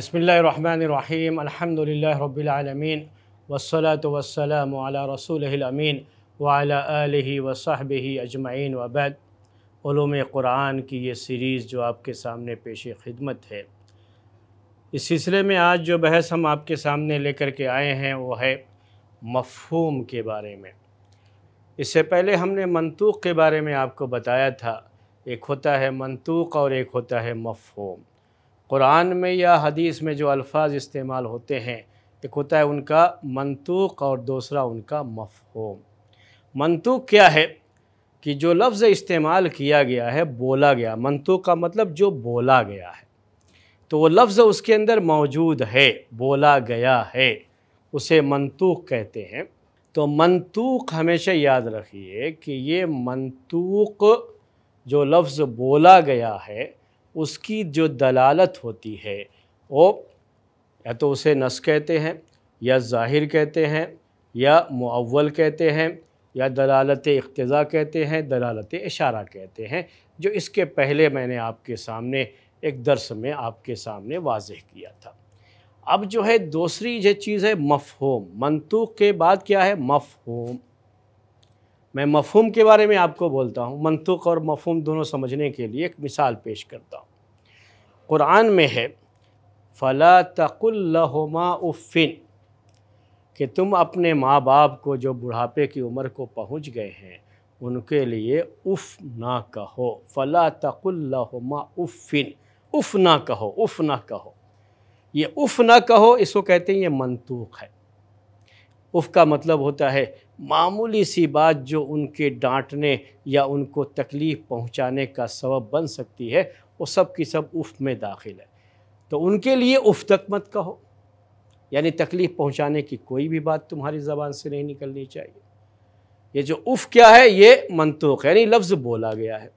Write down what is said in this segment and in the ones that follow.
बसमीम अल्हम्दुलिल्लाह रब्बिलआलमीन वस्सलातु वस्सलामु अला रसूलिल अमीन व अला आलिहि व सहबिहि अजमईन वबद उलूम कुरान की ये सीरीज़ जो आपके सामने पेश खिदमत है इस सिलसिले में आज जो बहस हम आपके सामने लेकर के आए हैं वो है मफहूम के बारे में इससे पहले हमने मंतूक़ के बारे में आपको बताया था एक होता है मंतूक़ और एक होता है मफहूम कुरान में या हदीस में जो अल्फाज इस्तेमाल होते हैं एक होता है उनका मंतूक और दूसरा उनका मफहम मंतूक क्या है कि जो लफ्ज़ इस्तेमाल किया गया है बोला गया मंतूक का मतलब जो बोला गया है तो वो लफ्ज़ उसके अंदर मौजूद है बोला गया है उसे मंतूक कहते हैं तो मंतूक हमेशा याद रखिए कि ये मंतूक जो लफ्ज़ बोला गया है उसकी जो दलालत होती है वो या तो उसे नस कहते हैं या ज़ाहिर कहते हैं या मुअव्वल कहते हैं या दलालत इख्तज़ा कहते हैं दलालत इशारा कहते हैं जो इसके पहले मैंने आपके सामने एक दर्स में आपके सामने वाज किया था अब जो है दूसरी जो चीज़ है मफहोम मंतूक के बाद क्या है मफहोम मैं मफहम के बारे में आपको बोलता हूँ मनतुक और मफहम दोनों समझने के लिए एक मिसाल पेश करता हूँ क़ुरान में है फ़ला तकुल्लहुमा उफ़िन कि तुम अपने माँ बाप को जो बुढ़ापे की उम्र को पहुँच गए हैं उनके लिए उफ़ ना कहो फ़ला तकुल्लहुमा उफ़िन उफ़ ना कहो उफ़ ना कहो ये उफ़ ना कहो इसको कहते हैं ये मनतूक है उफ़ का मतलब होता है मामूली सी बात जो उनके डांटने या उनको तकलीफ़ पहुंचाने का सबब बन सकती है वो सब की सब उफ़ में दाखिल है तो उनके लिए उफ़ तक मत कहो यानी तकलीफ़ पहुंचाने की कोई भी बात तुम्हारी ज़बान से नहीं निकलनी चाहिए ये जो उफ़ क्या है ये मनतूक यानी लफ्ज़ बोला गया है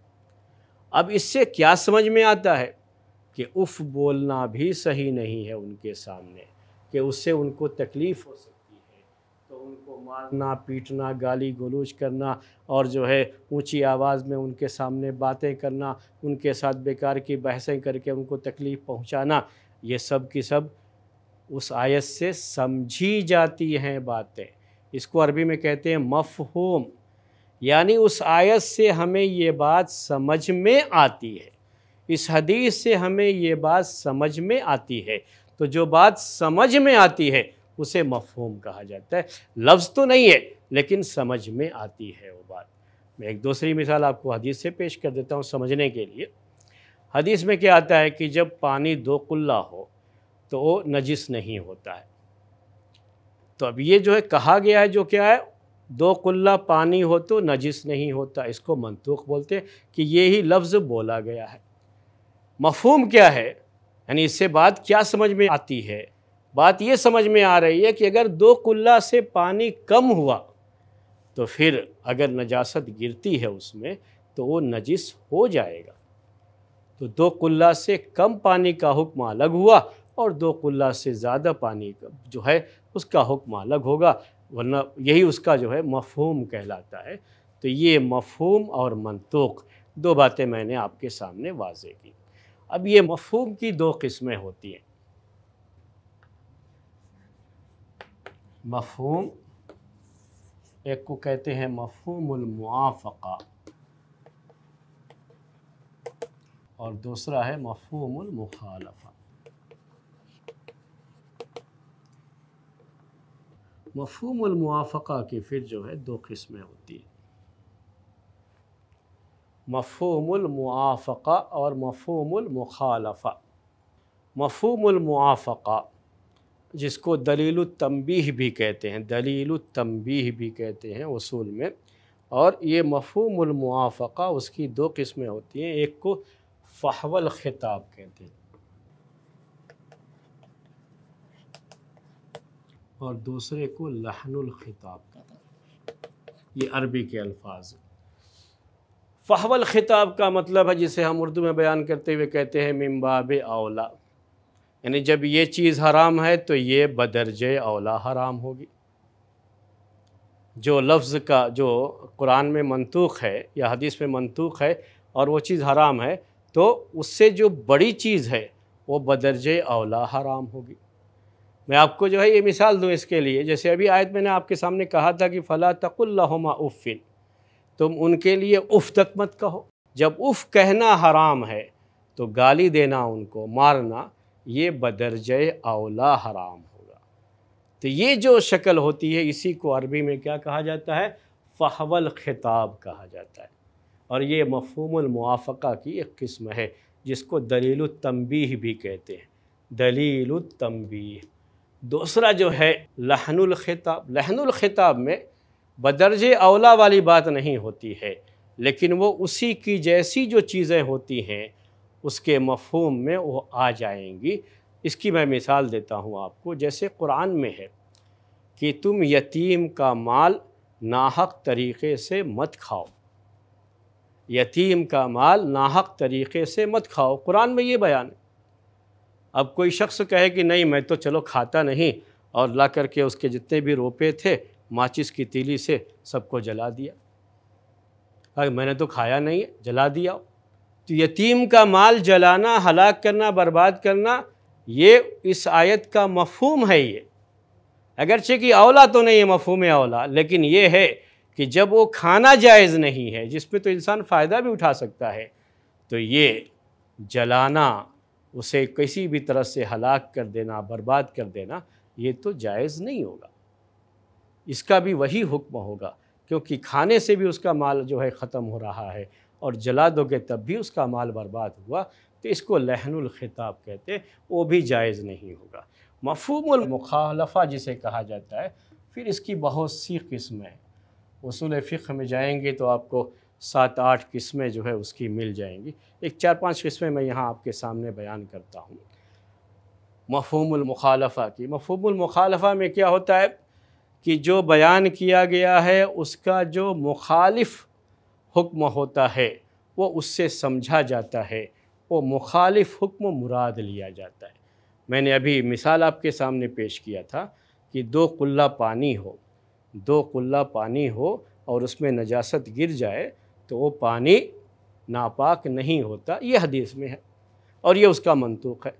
अब इससे क्या समझ में आता है कि उफ़ बोलना भी सही नहीं है उनके सामने कि उससे उनको तकलीफ़ हो सके तो उनको मारना पीटना गाली गलोच करना और जो है ऊंची आवाज़ में उनके सामने बातें करना उनके साथ बेकार की बहसें करके उनको तकलीफ़ पहुंचाना ये सब की सब उस आयत से समझी जाती हैं बातें इसको अरबी में कहते हैं मफहूम यानी उस आयत से हमें ये बात समझ में आती है इस हदीस से हमें ये बात समझ में आती है तो जो बात समझ में आती है उसे मफहूम कहा जाता है लफ्ज़ तो नहीं है लेकिन समझ में आती है वो बात मैं एक दूसरी मिसाल आपको हदीस से पेश कर देता हूँ समझने के लिए हदीस में क्या आता है कि जब पानी दो कुल्ला हो तो वो नजिस नहीं होता है तो अब ये जो है कहा गया है जो क्या है दो कुल्ला पानी हो तो नजिस नहीं होता इसको मंतूक बोलते हैं कि ये ही लफ्ज़ बोला गया है मफहूम क्या है यानी इससे बात क्या समझ में आती है बात ये समझ में आ रही है कि अगर दो कुल्ला से पानी कम हुआ तो फिर अगर नजासत गिरती है उसमें तो वो नजिस हो जाएगा तो दो कुल्ला से कम पानी का हुक्म अलग हुआ और दो कुल्ला से ज़्यादा पानी का जो है उसका हुक्म अलग होगा वरना यही उसका जो है मफहूम कहलाता है तो ये मफहूम और मनतूक दो बातें मैंने आपके सामने वाजे की अब ये मफहूम की दो किस्में होती हैं मफहूम एक को कहते हैं मफहूमलमुआफ़ा और दूसरा है मफहूमलमुखालफा मफहूमलमुआफ़ा की फिर जो है दो किस्में होती हैं मफहूमलमुआफ़ा और मफहूमलमुखालफा मफहूमलमुआफ़ा जिसको दलील तंबीह भी कहते हैं दलील तंबीह भी कहते हैं उसूल में और ये मफहूमलमुआफ़ा उसकी दो किस्में होती हैं एक को फ़हवल ख़िताब कहते हैं और दूसरे को लहनुल ख़िताब कहते हैं ये अरबी के अल्फाज फ़हवल ख़िताब का मतलब है जिसे हम उर्दू में बयान करते हुए कहते हैं मिम्बाब अवला यानी जब ये चीज़ हराम है तो ये बदरज अवला हराम होगी जो लफ्ज़ का जो कुरान में मनतूख़ है या हदीस में मनतूख़ है और वो चीज़ हराम है तो उससे जो बड़ी चीज़ है वो बदरज अवला हराम होगी मैं आपको जो है ये मिसाल दूँ इसके लिए जैसे अभी आयत मैंने आपके सामने कहा था कि फ़ला तकुल्लहुमा उफ़िन तुम उनके लिए उफ़ तक मत कहो जब उफ़ कहना हराम है तो गाली देना उनको मारना ये बदरज अवला हराम होगा तो ये जो शक्ल होती है इसी को अरबी में क्या कहा जाता है फ़हवल ख़िताब कहा जाता है और ये मफहमुलमुआफ़ा की एक किस्म है जिसको दलील तम्बी भी कहते हैं दलील तम्बी दूसरा जो है लहनुल ख़िताब लहनुल ख़िताब में बदरज अवला वाली बात नहीं होती है लेकिन वो उसी की जैसी जो चीज़ें होती हैं उसके मफहम में वो आ जाएंगी इसकी मैं मिसाल देता हूँ आपको जैसे कुरान में है कि तुम यतीम का माल नाहक तरीक़े से मत खाओ यतीम का माल नाहक तरीक़े से मत खाओ कुरान में ये बयान है अब कोई शख्स कहे कि नहीं मैं तो चलो खाता नहीं और ला करके उसके जितने भी रोपे थे माचिस की तीली से सबको जला दिया अरे मैंने तो खाया नहीं है जला दिया तो यतीम का माल जलाना हलाक करना बर्बाद करना ये इस आयत का मफहम है ये अगरचे कि अवला तो नहीं है मफहम अवला लेकिन ये है कि जब वो खाना जायज़ नहीं है जिसमें तो इंसान फ़ायदा भी उठा सकता है तो ये जलाना उसे किसी भी तरह से हलाक कर देना बर्बाद कर देना ये तो जायज़ नहीं होगा इसका भी वही हुक्म होगा क्योंकि खाने से भी उसका माल जो है ख़त्म हो रहा है और जला दोगे तब भी उसका माल बर्बाद हुआ तो इसको लहनुल खिताब कहते वो भी जायज़ नहीं होगा मफहूम मुखालफा जिसे कहा जाता है फिर इसकी बहुत सी किस्में वसूल फ़िक्र में जाएंगे तो आपको सात आठ किस्में जो है उसकी मिल जाएंगी एक चार पांच किस्में मैं यहाँ आपके सामने बयान करता हूँ मफहूम मुखालफा की मफहूम मुखालफा में क्या होता है कि जो बयान किया गया है उसका जो मुखालिफ़ हुक्म होता है वो उससे समझा जाता है वो मुखालिफ हुक्म मुराद लिया जाता है मैंने अभी मिसाल आपके सामने पेश किया था कि दो कुल्ला पानी हो दो कुल्ला पानी हो और उसमें नजासत गिर जाए तो वो पानी नापाक नहीं होता ये हदीस में है और ये उसका मनतूक़ है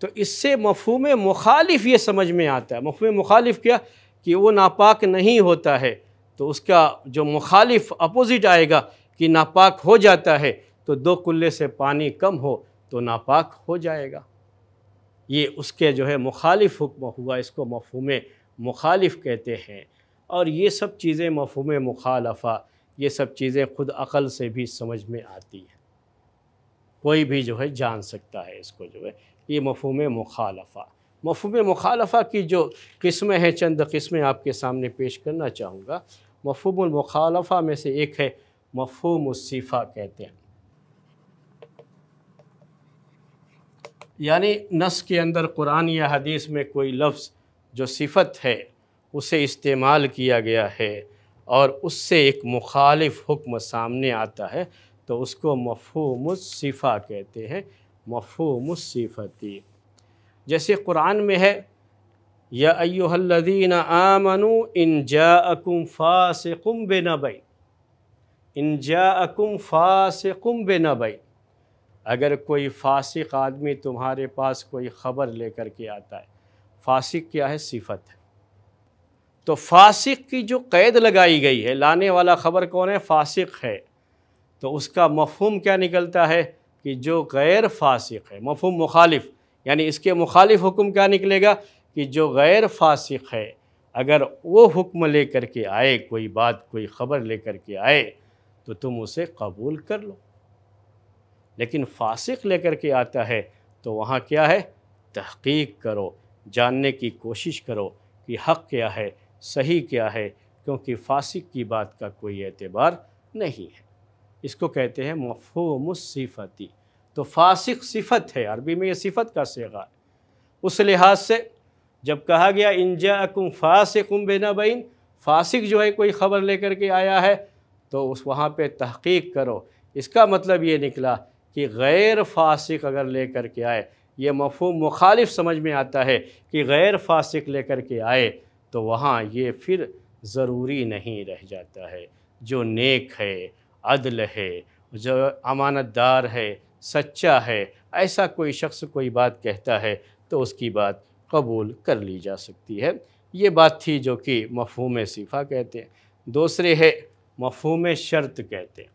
तो इससे मफहम मुखालिफ ये समझ में आता है मफहम मुखालिफ क्या कि वो नापाक नहीं होता है तो उसका जो मुखालिफ अपोज़िट आएगा कि नापाक हो जाता है तो दो कुल्ले से पानी कम हो तो नापाक हो जाएगा ये उसके जो है मुखालिफ हुक्म हुआ इसको मफहम मुखालिफ कहते हैं और ये सब चीज़ें मफहम मुखालफा ये सब चीज़ें खुद अकल से भी समझ में आती हैं कोई भी जो है जान सकता है इसको जो है ये मफहम मुखालफा मफहम मुखालफा की जो किस्में हैं चंद किस्में आपके सामने पेश करना चाहूँगा मफहमलमखालफा में से एक है मफहम उसीफ़ा कहते हैं यानी नस के अंदर कुरान या हदीस में कोई लफ्ज़ जो सिफत है उसे इस्तेमाल किया गया है और उससे एक मुखालिफ हुक्म सामने आता है तो उसको मफहम सिफ़ा कहते हैं मफहम सिफ़ती जैसे कुरान में है या अयोहल्लिन आमनु इन जाकुम कुम बे नबई इन जाकुम फ़ासकुम बे नबई अगर कोई फासिक आदमी तुम्हारे पास कोई ख़बर लेकर के आता है फासिक क्या है सिफत है तो फासिक की जो कैद लगाई गई है लाने वाला ख़बर कौन है फासिक है तो उसका मफहम क्या निकलता है कि जो गैर फासिक है मफहम मुखालिफ यानी इसके मुखालिफ हुक्म क्या निकलेगा कि जो गैर फासिक है अगर वो हुक्म ले कर के आए कोई बात कोई ख़बर ले कर के आए तो तुम उसे कबूल कर लो लेकिन फासिक ले कर के आता है तो वहाँ क्या है तहकीक करो जानने की कोशिश करो कि हक़ क्या है सही क्या है क्योंकि फासिक की बात का कोई एतबार नहीं है इसको कहते हैं मफहूम सिफती तो फासिक सिफत है अरबी में ये सिफत का सेगा उस लिहाज से जब कहा गया इंजा कुम बेना बैन फासिक जो है कोई ख़बर लेकर के आया है तो उस वहाँ पर तहकीक करो इसका मतलब ये निकला कि गैर फासिक अगर लेकर के आए ये मफहम मुखालिफ समझ में आता है कि गैर फासिक लेकर के आए तो वहाँ ये फिर ज़रूरी नहीं रह जाता है जो नेक है अदल है जो अमानतदार है सच्चा है ऐसा कोई शख्स कोई बात कहता है तो उसकी बात कबूल कर ली जा सकती है ये बात थी जो कि मफहम सिफा कहते हैं दूसरे है मफहम शर्त कहते हैं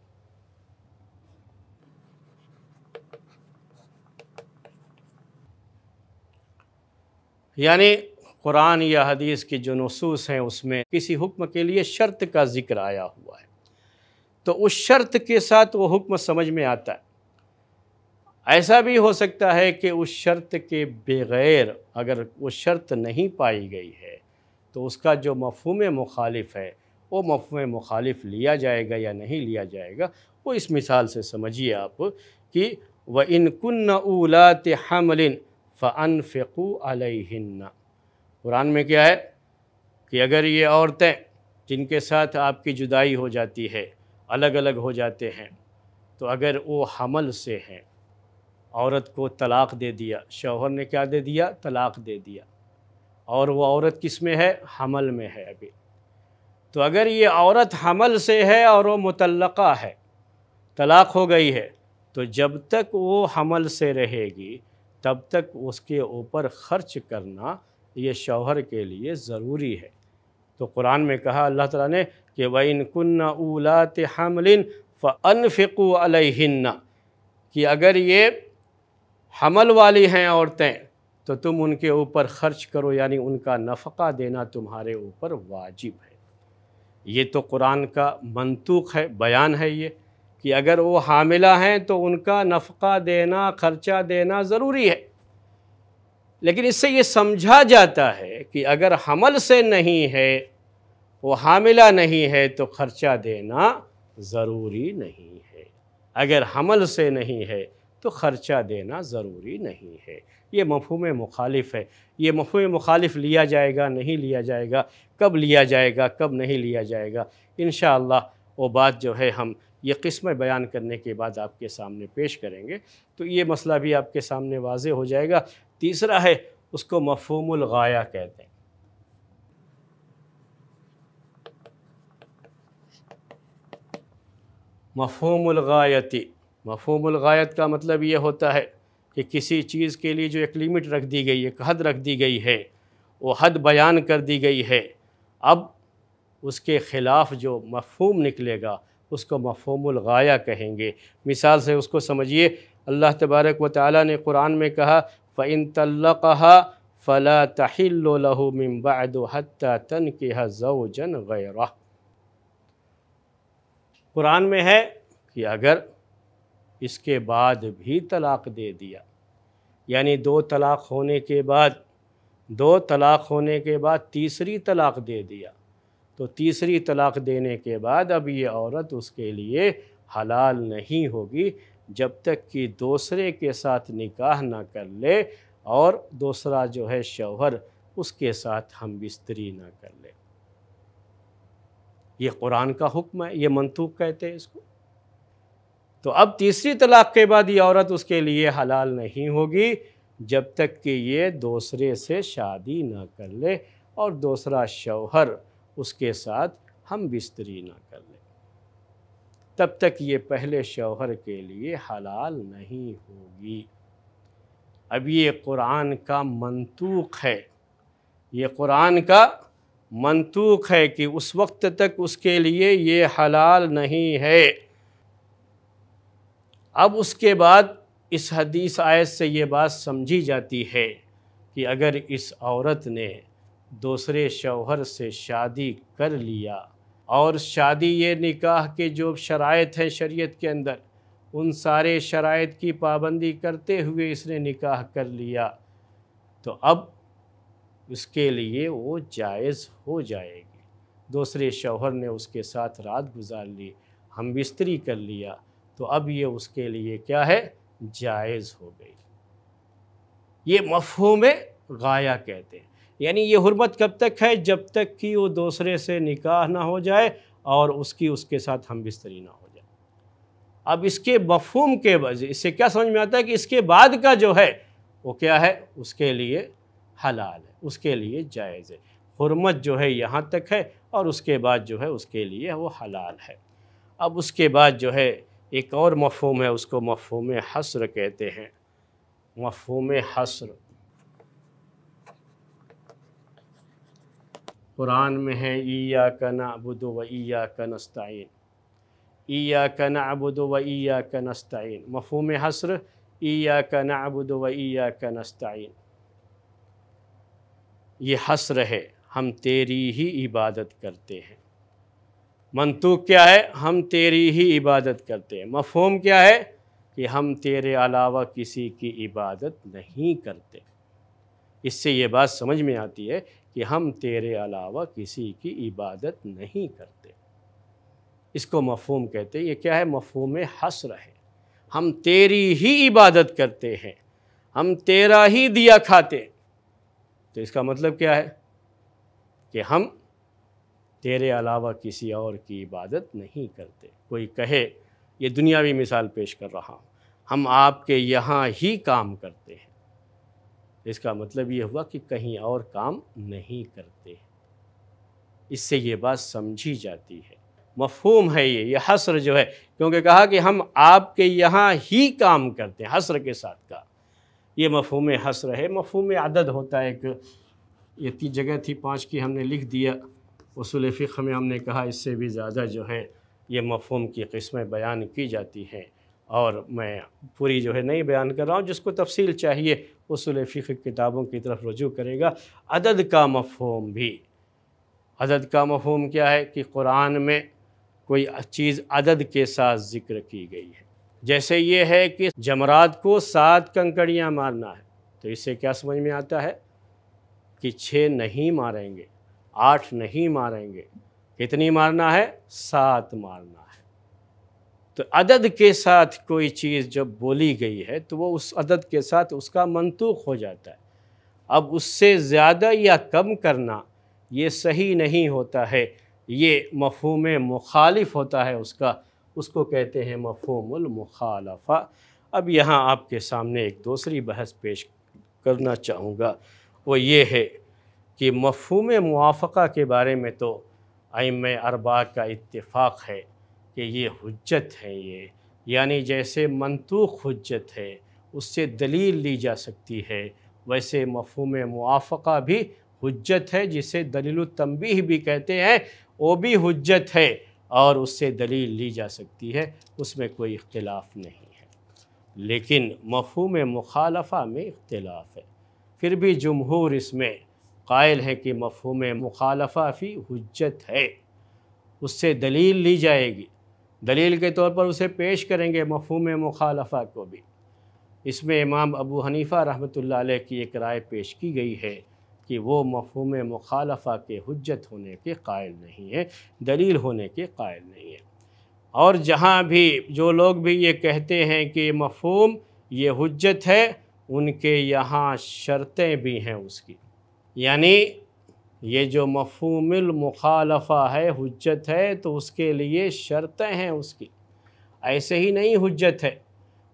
यानी कुरान या हदीस की जो नसूस हैं उसमें किसी हुक्म के लिए शर्त का ज़िक्र आया हुआ है तो उस शर्त के साथ वो हुक्म समझ में आता है ऐसा भी हो सकता है कि उस शर्त के बग़ैर अगर वो शर्त नहीं पाई गई है तो उसका जो मफहम मुखालिफ है वो मफहम मुखालिफ लिया जाएगा या नहीं लिया जाएगा वो इस मिसाल से समझिए आप कि व कन्न उलात हमलिन फ़नफ़ू अलहिन्ना कुरान में क्या है कि अगर ये औरतें जिनके साथ आपकी जुदाई हो जाती है अलग अलग हो जाते हैं तो अगर वो हमल से हैं औरत को तलाक़ दे दिया शौहर ने क्या दे दिया तलाक़ दे दिया और वो औरत किस में है हमल में है अभी तो अगर ये औरत हमल से है और वो मुतलक़ा है तलाक़ हो गई है तो जब तक वो हमल से रहेगी तब तक उसके ऊपर ख़र्च करना ये शौहर के लिए ज़रूरी है तो कुरान में कहा अल्लाह ताला ने कि वइन कन्न उलात हमलिन फ़नफ़िकु अलहिन्ना कि अगर ये हमल वाली हैं औरतें तो तुम उनके ऊपर ख़र्च करो यानी उनका नफ़ा देना तुम्हारे ऊपर वाजिब है ये तो कुरान का मनतूक है बयान है ये कि अगर वो हामिला हैं तो उनका नफ़ा देना ख़र्चा देना ज़रूरी है लेकिन इससे ये समझा जाता है कि अगर हमल से नहीं है वो हामिला नहीं है तो ख़र्चा देना ज़रूरी नहीं है अगर हमल से नहीं है तो ख़र्चा देना ज़रूरी नहीं है ये मफहम मुखालिफ है ये मफहम मुखालिफ लिया जाएगा नहीं लिया जाएगा कब लिया जाएगा कब नहीं लिया जाएगा इन वो बात जो है हम ये किस्म बयान करने के बाद आपके सामने पेश करेंगे तो ये मसला भी आपके सामने वाज हो जाएगा तीसरा है उसको मफहमगाया कहते हैं मफहमगायती मफहमलगायत का मतलब ये होता है कि किसी चीज़ के लिए जो एक लिमिट रख दी गई है एक हद रख दी गई है वो हद बयान कर दी गई है अब उसके ख़िलाफ़ जो मफहम निकलेगा उसको मफहमलगाया कहेंगे मिसाल से उसको समझिए अल्लाह तबारक व ताली ने कुरान में कहा फ़ैन तल्लक़ा फ़ला तहिल्लहू तन के जन गैर कुरान में है कि अगर इसके बाद भी तलाक़ दे दिया यानी दो तलाक़ होने के बाद दो तलाक़ होने के बाद तीसरी तलाक़ दे दिया तो तीसरी तलाक़ देने के बाद अब ये औरत उसके लिए हलाल नहीं होगी जब तक कि दूसरे के साथ निकाह ना कर ले और दूसरा जो है शौहर उसके साथ हम बिस्तरी ना कर ले ये कुरान का हुक्म है ये मंतूक कहते हैं इसको तो अब तीसरी तलाक़ के बाद ये औरत उसके लिए हलाल नहीं होगी जब तक कि ये दूसरे से शादी ना कर ले और दूसरा शौहर उसके साथ हम बिस्तरी ना कर ले तब तक ये पहले शौहर के लिए हलाल नहीं होगी अब ये कुरान का मंतूक है ये कुरान का मंतूक है कि उस वक्त तक उसके लिए ये हलाल नहीं है अब उसके बाद इस हदीस आयत से ये बात समझी जाती है कि अगर इस औरत ने दूसरे शौहर से शादी कर लिया और शादी ये निकाह के जो शरात हैं शरीयत के अंदर उन सारे शरात की पाबंदी करते हुए इसने निकाह कर लिया तो अब उसके लिए वो जायज़ हो जाएगी दूसरे शौहर ने उसके साथ रात गुजार ली हम बिस्तरी कर लिया तो अब ये उसके लिए क्या है जायज़ हो गई ये मफहूम गाया कहते हैं यानी ये हरमत कब तक है जब तक कि वो दूसरे से निकाह ना हो जाए और उसकी उसके साथ हम बिस्तरी ना हो जाए अब इसके मफहूम के इससे क्या समझ में आता है कि इसके बाद का जो है वो क्या है उसके लिए हलाल है उसके लिए जायज़ है हरमत जो है यहाँ तक है और उसके बाद जो है उसके लिए वो हलाल है अब उसके बाद जो है एक और मफहम है उसको मफहम हसर कहते हैं मफहम हसर कुरान में है ईया कना अबुदो व ईया कनस्ताइन ईया कन अबुदो व ईया कनस्तिन मफहम हसर ईया कन अबुदो व ईया कनस्तिन ये हसर है हम तेरी ही इबादत करते हैं मंतूक क्या है हम तेरी ही इबादत करते हैं मफहम क्या है कि हम तेरे अलावा किसी की इबादत नहीं करते इससे ये बात समझ में आती है कि हम तेरे अलावा किसी की इबादत नहीं करते इसको मफहम कहते हैं ये क्या है मफहम हसर है हम तेरी ही इबादत करते हैं हम तेरा ही दिया खाते तो इसका मतलब क्या है कि हम तेरे अलावा किसी और की इबादत नहीं करते कोई कहे ये दुनियावी मिसाल पेश कर रहा हूँ हम आपके यहाँ ही काम करते हैं इसका मतलब ये हुआ कि कहीं और काम नहीं करते इससे ये बात समझी जाती है मफहूम है ये ये हसर जो है क्योंकि कहा कि हम आपके यहाँ ही काम करते हैं हसर के साथ का ये मफहूम हसर है मफहूम अदद होता है एक ये तीन जगह थी पाँच की हमने लिख दिया उसूल फ़िक में हमने कहा इससे भी ज़्यादा जो है ये मफहम की किस्में बयान की जाती हैं और मैं पूरी जो है नहीं बयान कर रहा हूँ जिसको तफसील चाहिए उसूल फ़िक किताबों की तरफ रजू करेगा अदद का मफहम भी अदद का मफहम क्या है कि कुरान में कोई चीज़ अदद के साथ ज़िक्र की गई है जैसे ये है कि जमरात को सात कंकड़ियाँ मारना है तो इससे क्या समझ में आता है कि छः नहीं मारेंगे आठ नहीं मारेंगे कितनी मारना है सात मारना है तो अदद के साथ कोई चीज़ जब बोली गई है तो वो उस अदद के साथ उसका मनतूख हो जाता है अब उससे ज़्यादा या कम करना ये सही नहीं होता है ये मफहम मुखालिफ होता है उसका उसको कहते हैं मफहमुलमखालफा अब यहाँ आपके सामने एक दूसरी बहस पेश करना चाहूँगा वो ये है कि मफहम मुआफ़ा के बारे में तो आम अरबा का इतफाक़ है कि ये हजत है ये यानी जैसे मनतूख हजत है उससे दलील ली जा सकती है वैसे मफहम मुआफ़ा भी हजत है जिसे दलील तंबीह भी कहते हैं वो भी हजत है और उससे दलील ली जा सकती है उसमें कोई इख्तलाफ नहीं है लेकिन मफहम मुखालफा में इख्तलाफ है फिर भी जमहूर इसमें कायल है कि मफहम मुखालफा फ़ी हजत है उससे दलील ली जाएगी दलील के तौर पर उसे पेश करेंगे मफहम मुखालफा को भी इसमें इमाम अबू हनीफ़ा रहमत अलैह की एक राय पेश की गई है कि वो मफहम मुखालफा के हजत होने के कायल नहीं है दलील होने के कायल नहीं है और जहाँ भी जो लोग भी ये कहते हैं कि मफहम ये हजत है उनके यहाँ शर्तें भी हैं उसकी यानी ये जो मफहूमिल मुखालफा है हजत है तो उसके लिए शर्तें हैं उसकी ऐसे ही नहीं हजत है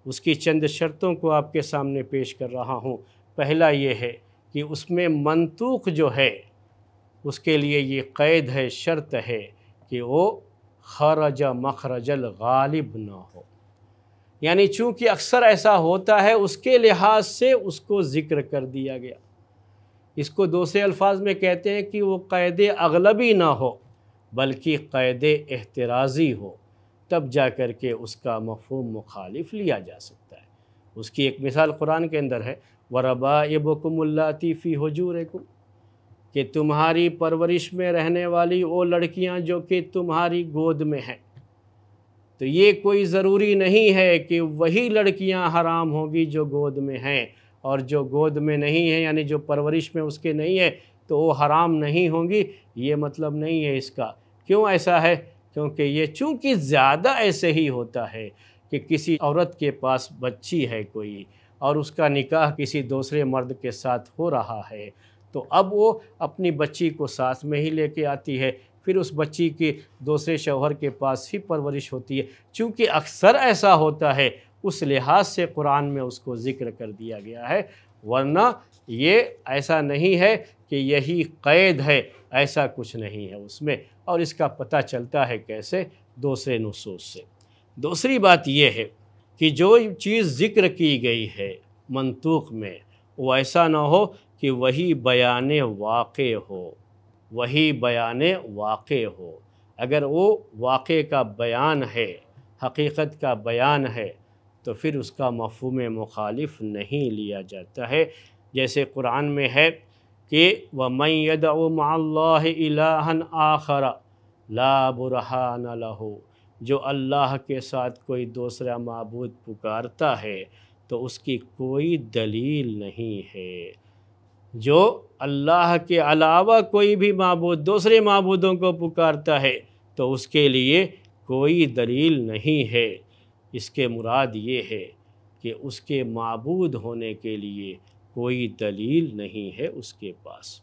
उसकी चंद शर्तों को आपके सामने पेश कर रहा हूँ पहला ये है कि उसमें मनतूक जो है उसके लिए ये कैद है शर्त है कि वो खरज मखरजल गालिब ना हो यानी चूँकि अक्सर ऐसा होता है उसके लिहाज से उसको ज़िक्र कर दिया गया इसको दूसरे अल्फाज में कहते हैं कि वो क़ैद अगलबी ना हो बल्कि क़ैद एहतराज़ी हो तब जा कर के उसका मफहम मुखालिफ लिया जा सकता है उसकी एक मिसाल कुरान के अंदर है वरबा यबकुमल्लाती फ़ी हजूरकुम कि तुम्हारी परवरिश में रहने वाली वो लड़कियां जो कि तुम्हारी गोद में हैं तो ये कोई ज़रूरी नहीं है कि वही लड़कियां हराम होंगी जो गोद में हैं और जो गोद में नहीं है यानी जो परवरिश में उसके नहीं है तो वो हराम नहीं होंगी ये मतलब नहीं है इसका क्यों ऐसा है क्योंकि ये चूंकि ज़्यादा ऐसे ही होता है कि किसी औरत के पास बच्ची है कोई और उसका निकाह किसी दूसरे मर्द के साथ हो रहा है तो अब वो अपनी बच्ची को साथ में ही लेके आती है फिर उस बच्ची के दूसरे शौहर के पास ही परवरिश होती है क्योंकि अक्सर ऐसा होता है उस लिहाज से कुरान में उसको ज़िक्र कर दिया गया है वरना ये ऐसा नहीं है कि यही कैद है ऐसा कुछ नहीं है उसमें और इसका पता चलता है कैसे दूसरे नसूस से दूसरी बात यह है कि जो चीज़ ज़िक्र की गई है मंतूक में वो ऐसा ना हो कि वही बयान वाक़ हो वही बयान वाक़ हो अगर वो वाक़ का बयान है हकीकत का बयान है तो फिर उसका मफहम मुखालिफ नहीं लिया जाता है जैसे कुरान में है कि व मैद माल्लाहन आखरा ला बुरहान लहो जो अल्लाह के साथ कोई दूसरा मबूद पुकारता है तो उसकी कोई दलील नहीं है जो अल्लाह के अलावा कोई भी मबूद दूसरे मबूदों को पुकारता है तो उसके लिए कोई दलील नहीं है इसके मुराद ये है कि उसके मबूद होने के लिए कोई दलील नहीं है उसके पास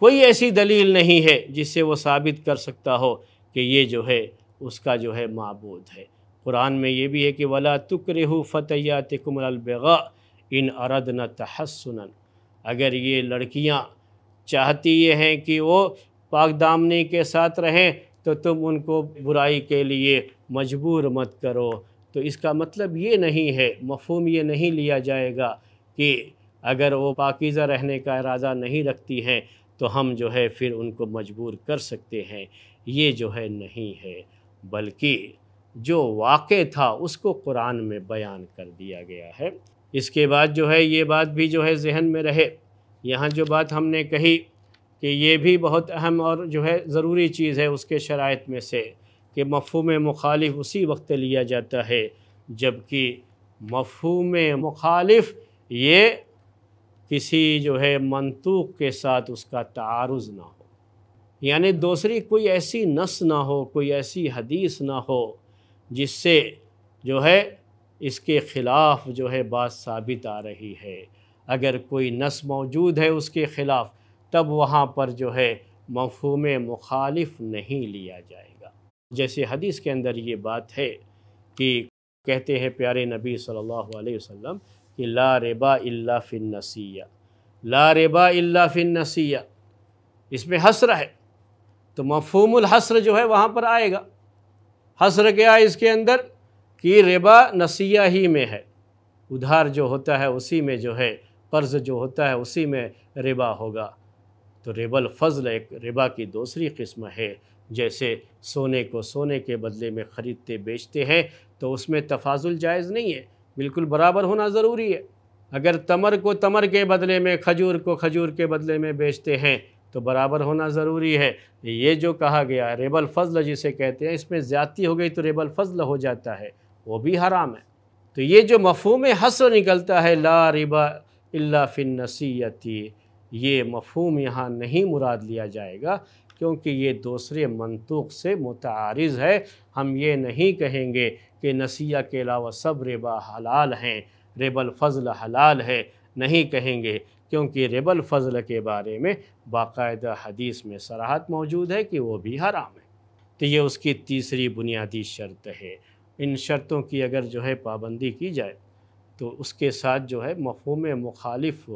कोई ऐसी दलील नहीं है जिससे वो साबित कर सकता हो कि ये जो है उसका जो है मबूद है कुरान में ये भी है कि वला तुकरहू फ़तयात कुमलबा इन अरद न तहसन अगर ये लड़कियाँ चाहती ये हैं कि वो पाक दामनी के साथ रहें तो तुम उनको बुराई के लिए मजबूर मत करो तो इसका मतलब ये नहीं है मफहम ये नहीं लिया जाएगा कि अगर वो पाकिज़ा रहने का इरादा नहीं रखती हैं तो हम जो है फिर उनको मजबूर कर सकते हैं ये जो है नहीं है बल्कि जो वाक़ था उसको कुरान में बयान कर दिया गया है इसके बाद जो है ये बात भी जो है जहन में रहे यहाँ जो बात हमने कही कि ये भी बहुत अहम और जो है ज़रूरी चीज़ है उसके शराइ में से कि मफहम मुखालिफ उसी वक्त लिया जाता है जबकि मफहम मुखालिफ ये किसी जो है मंतूक के साथ उसका तारुज़ ना हो यानी दूसरी कोई ऐसी नस ना हो कोई ऐसी हदीस ना हो जिससे जो है इसके ख़िलाफ़ जो है बात साबित आ रही है अगर कोई नस मौजूद है उसके ख़िलाफ़ तब वहाँ पर जो है मफहम मुखालिफ नहीं लिया जाए जैसे हदीस के अंदर ये बात है कि कहते हैं प्यारे नबी सल्लल्लाहु अलैहि वसल्लम कि ला रेबा इल्ला फिन नसीया ला रेबा इल्ला फिन नसीया इसमें हसर है तो मफहूमुल हसर जो है वहाँ पर आएगा हसर क्या है इसके अंदर कि रेबा नसीया ही में है उधार जो होता है उसी में जो है कर्ज़ जो होता है उसी में रिबा होगा तो रेबल फ़ज़ल एक रिबा की दूसरी किस्म है जैसे सोने को सोने के बदले में ख़रीदते बेचते हैं तो उसमें तफाजुल जायज़ नहीं है बिल्कुल बराबर होना ज़रूरी है अगर तमर को तमर के बदले में खजूर को खजूर के बदले में बेचते हैं तो बराबर होना ज़रूरी है ये जो कहा गया रेबल फ़ज़ल जिसे कहते हैं इसमें ज़्यादती हो गई तो रेबल फ़ज़ल हो जाता है वो भी हराम है तो ये जो मफहम हसर निकलता है ला रिबा अल्ला फिन नसीयती ये मफहम यहाँ नहीं मुराद लिया जाएगा क्योंकि ये दूसरे मनतूक से मुतारज़ है हम ये नहीं कहेंगे कि नसिया के अलावा सब रेबा हलाल हैं रेबल फ़ज़ल हलाल है नहीं कहेंगे क्योंकि रेबल फ़ज़ल के बारे में बाकायदा हदीस में सराहत मौजूद है कि वो भी हराम है तो ये उसकी तीसरी बुनियादी शर्त है इन शर्तों की अगर जो है पाबंदी की जाए तो उसके साथ जो है मफहम मुखालिफ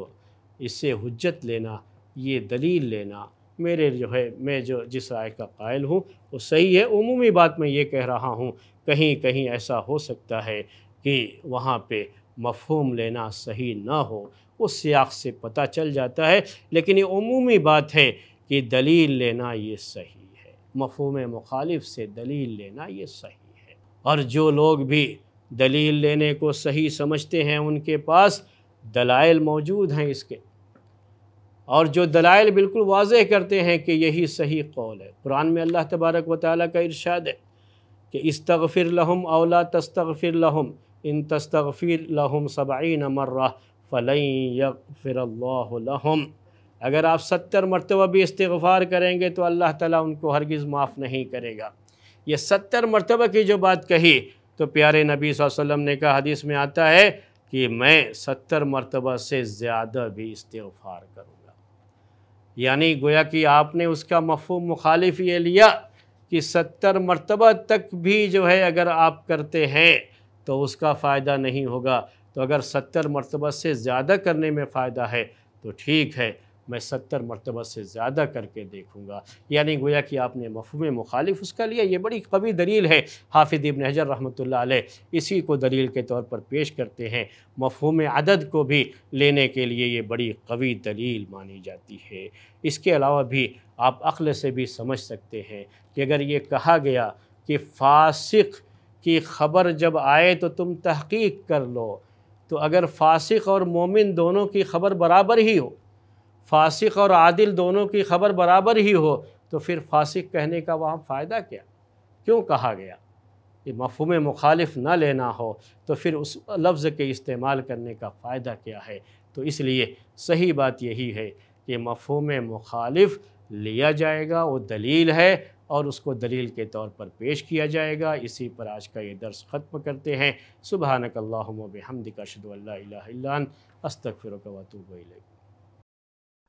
इससे हजत लेना ये दलील लेना मेरे जो है मैं जो जिस राय का कायल हूँ वो सही है उमूमी बात मैं ये कह रहा हूँ कहीं कहीं ऐसा हो सकता है कि वहाँ पे मफहम लेना सही ना हो उस सियाक से पता चल जाता है लेकिन ये उमूमी बात है कि दलील लेना ये सही है मफहम मुखालिफ से दलील लेना ये सही है और जो लोग भी दलील लेने को सही समझते हैं उनके पास दलाइल मौजूद हैं इसके और जो दलाइल बिल्कुल वाज करते हैं कि यही सही कौल है कुरान में अल्लाह तबारक व ताली का इरशाद है कि तगफ़िर लहम अवला तस्तफ़िर लहम इन तस्तगफ़िर लहम सबाई नमर फ़लई फिर अगर आप सत्तर मरतबा भी इस्तफ़ार करेंगे तो अल्लाह ताला उनको हरगिज़ माफ़ नहीं करेगा ये सत्तर मरतबा की जो बात कही तो प्यारे नबी वसम ने कहा हदीस में आता है कि मैं सत्तर मरतबा से ज़्यादा भी इस्तफ़ार करूँ यानी गोया कि आपने उसका मफहम मुखालिफ ये लिया कि सत्तर मरतबा तक भी जो है अगर आप करते हैं तो उसका फ़ायदा नहीं होगा तो अगर सत्तर मरतबा से ज़्यादा करने में फ़ायदा है तो ठीक है मैं सत्तर मरतबा से ज़्यादा करके देखूँगा यानी गोया कि आपने मफहम मुखालिफ उसका लिया ये बड़ी कवी दलील है हाफिद इबन हजर रहमत इसी को दलील के तौर पर पेश करते हैं मफहम अदद को भी लेने के लिए ये बड़ी कवी दलील मानी जाती है इसके अलावा भी आप अक्ल से भी समझ सकते हैं कि अगर ये कहा गया कि फासिक की ख़बर जब आए तो तुम तहकीक कर लो तो अगर फासिक और मोमिन दोनों की ख़बर बराबर ही हो फासिक और आदिल दोनों की खबर बराबर ही हो तो फिर फासिक कहने का वहाँ फ़ायदा क्या क्यों कहा गया कि मफहम मुखालिफ ना लेना हो तो फिर उस लफ्ज़ के इस्तेमाल करने का फ़ायदा क्या है तो इसलिए सही बात यही है कि मफहम मुखालिफ लिया जाएगा वो दलील है और उसको दलील के तौर पर पेश किया जाएगा इसी पर आज का ये दर्स ख़त्म करते हैं सुबहानक अल्लाम हमदिका शदल्ला अस्तफ़िर वतूब